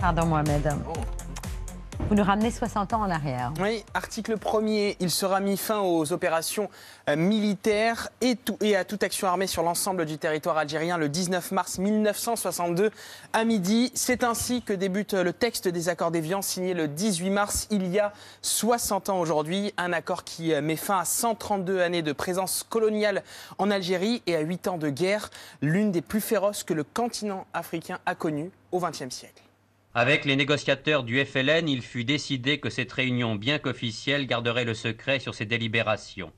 Pardon, Mohamed. Oh. Vous nous ramenez 60 ans en arrière. Oui, article 1er, il sera mis fin aux opérations euh, militaires et, à toute action armée sur l'ensemble du territoire algérien le 19 mars 1962 à midi. C'est ainsi que débute euh, le texte des accords d'Évian signés le 18 mars il y a 60 ans aujourd'hui. Un accord qui euh, met fin à 132 années de présence coloniale en Algérie et à 8 ans de guerre, l'une des plus féroces que le continent africain a connue au XXe siècle. Avec les négociateurs du FLN, il fut décidé que cette réunion, bien qu'officielle, garderait le secret sur ses délibérations.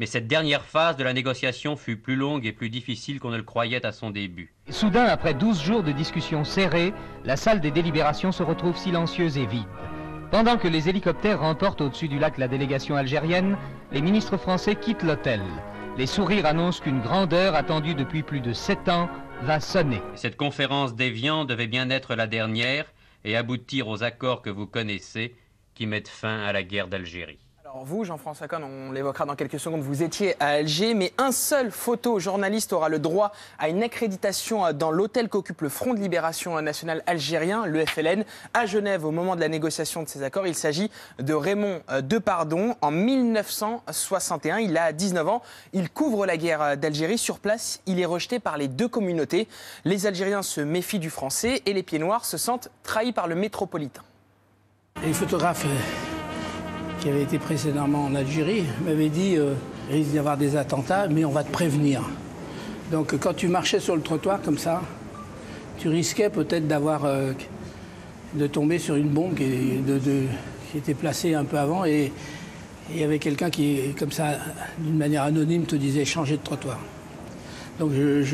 Mais cette dernière phase de la négociation fut plus longue et plus difficile qu'on ne le croyait à son début. Soudain, après 12 jours de discussions serrées, la salle des délibérations se retrouve silencieuse et vide. Pendant que les hélicoptères remportent au-dessus du lac la délégation algérienne, les ministres français quittent l'hôtel. Les sourires annoncent qu'une grandeur attendue depuis plus de 7 ans va sonner. Cette conférence déviant devait bien être la dernière et aboutir aux accords que vous connaissez qui mettent fin à la guerre d'Algérie. Alors vous, Jean-François Kahn, on l'évoquera dans quelques secondes, vous étiez à Alger, mais un seul photojournaliste aura le droit à une accréditation euh, dans l'hôtel qu'occupe le Front de libération nationale algérien, le FLN, à Genève au moment de la négociation de ces accords. Il s'agit de Raymond euh, Depardon. En 1961, il a 19 ans, il couvre la guerre euh, d'Algérie. Sur place, il est rejeté par les deux communautés. Les Algériens se méfient du français et les pieds noirs se sentent trahis par le métropolitain. Les photographes qui avait été précédemment en Algérie, m'avait dit euh, il risque d'y avoir des attentats, mais on va te prévenir. Donc quand tu marchais sur le trottoir comme ça, tu risquais peut-être d'avoir euh, de tomber sur une bombe qui, était placée un peu avant et il y avait quelqu'un qui, comme ça, d'une manière anonyme, te disait changer de trottoir. Donc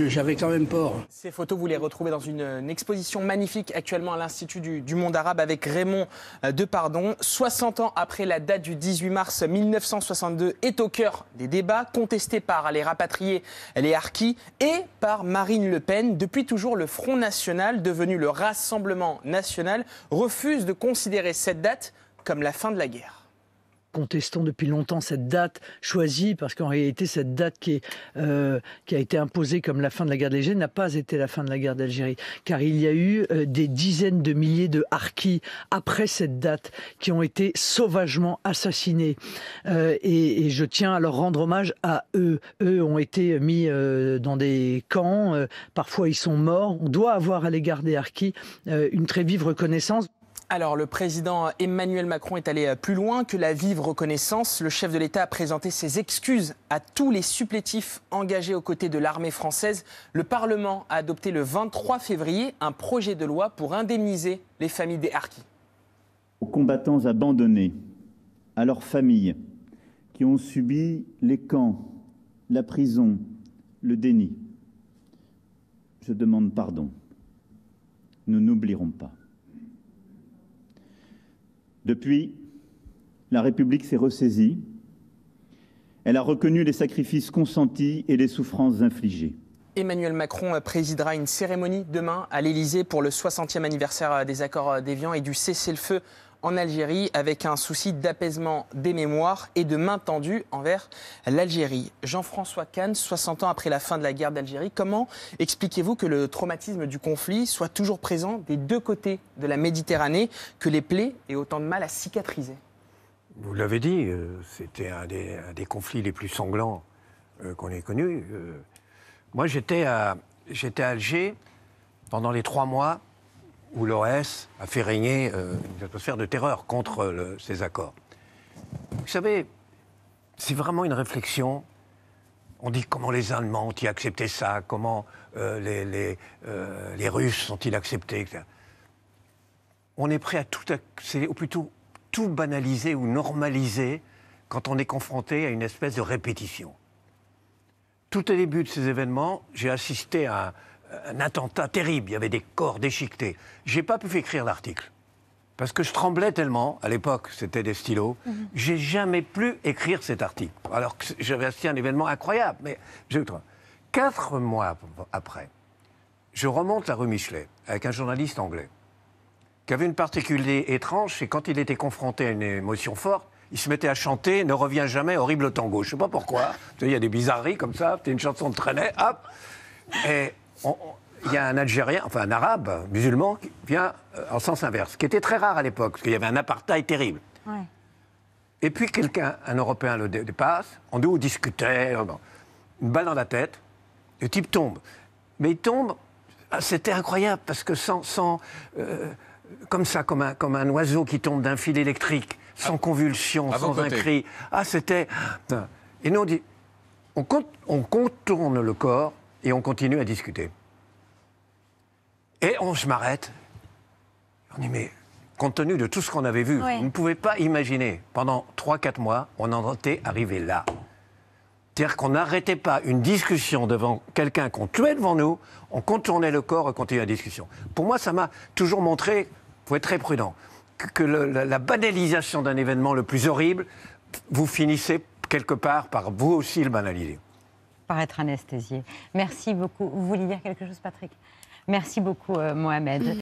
j'avais quand même peur. Ces photos, vous les retrouvez dans une, exposition magnifique actuellement à l'Institut du, Monde Arabe avec Raymond euh, Depardon. 60 ans après la date du 18 mars 1962 est au cœur des débats contestés par les rapatriés, les harkis et par Marine Le Pen. Depuis toujours, le Front National, devenu le Rassemblement National, refuse de considérer cette date comme la fin de la guerre. Contestons depuis longtemps cette date choisie, parce qu'en réalité, cette date qui, euh, a été imposée comme la fin de la guerre d'Algérie n'a pas été la fin de la guerre d'Algérie, car il y a eu euh, des dizaines de milliers de harkis après cette date qui ont été sauvagement assassinés. Euh, et, et, je tiens à leur rendre hommage à eux. Eux ont été mis dans des camps, parfois ils sont morts. On doit avoir à l'égard des harkis une très vive reconnaissance. Alors, le président Emmanuel Macron est allé euh, plus loin que la vive reconnaissance. Le chef de l'État a présenté ses excuses à tous les supplétifs engagés aux côtés de l'armée française. Le Parlement a adopté le 23 février un projet de loi pour indemniser les familles des harkis. Aux combattants abandonnés, à leurs familles, qui ont subi les camps, la prison, le déni, je demande pardon. Nous n'oublierons pas. Depuis, la République s'est ressaisie. Elle a reconnu les sacrifices consentis et les souffrances infligées. Emmanuel Macron présidera une cérémonie demain à l'Élysée pour le 60e anniversaire des accords d'Évian et du cessez-le-feu en Algérie avec un souci d'apaisement des mémoires et de main tendue envers l'Algérie. Jean-François Kahn, 60 ans après la fin de la guerre d'Algérie, comment expliquez-vous que le traumatisme du conflit soit toujours présent des deux côtés de la Méditerranée, que les plaies aient autant de mal à cicatriser Vous l'avez dit, euh, c'était un, des, conflits les plus sanglants euh, qu'on ait connus. Euh, moi, j'étais à, à Alger pendant les trois mois où l'OS a fait régner euh, une atmosphère de terreur contre euh, ces accords. Vous savez, c'est vraiment une réflexion. On dit comment les Allemands ont-ils accepté ça, comment euh, les, les, Russes ont ils accepté On est prêt à tout, ou plutôt tout banaliser ou normaliser quand on est confronté à une espèce de répétition. Tout au début de ces événements, j'ai assisté à euh, un attentat terrible. Il y avait des corps déchiquetés. J'ai pas pu écrire l'article. Parce que je tremblais tellement, à l'époque c'était des stylos, mhm. j'ai jamais pu écrire cet article. Alors que j'avais assisté à un événement incroyable. Mais j'ai eu Quatre mois après, je remonte la rue Michelet avec un journaliste anglais qui avait une particularité étrange, c'est quand il était confronté à une émotion forte, il se mettait à chanter Ne reviens jamais, horrible tango. Je ne sais pas pourquoi. Il y a des bizarreries comme ça, c'était une chanson de traînée, hop il y a un Algérien, enfin un Arabe musulman, qui vient euh, en sens inverse, qui était très rare à l'époque, parce qu'il y avait un apartheid terrible. Et puis quelqu'un, un Européen, le dépasse, en deux, on discutait, euh, une balle dans la tête, le type tombe. Mais il tombe, ah, c'était incroyable, parce que sans. Euh, comme ça, comme un, comme un oiseau qui tombe d'un fil électrique, sans ah, convulsion, sans un cri. Ah, c'était. Ah, Et nous, on dit on, contourne le corps et on continue à discuter. Et on, se m'arrête. On dit, mais compte tenu de tout ce qu'on avait vu, on vous ne pouvez pas imaginer, pendant 3-4 mois, on en était arrivé là. C'est-à-dire qu'on n'arrêtait pas une discussion devant quelqu'un qu'on tuait devant nous, on contournait le corps et continuait la discussion. Pour moi, ça m'a toujours montré, il faut être très prudent, que, la, banalisation d'un événement le plus horrible, vous finissez quelque part par vous aussi le banaliser être anesthésié. Merci beaucoup. Vous voulez dire quelque chose, Patrick Merci beaucoup, euh, Mohamed.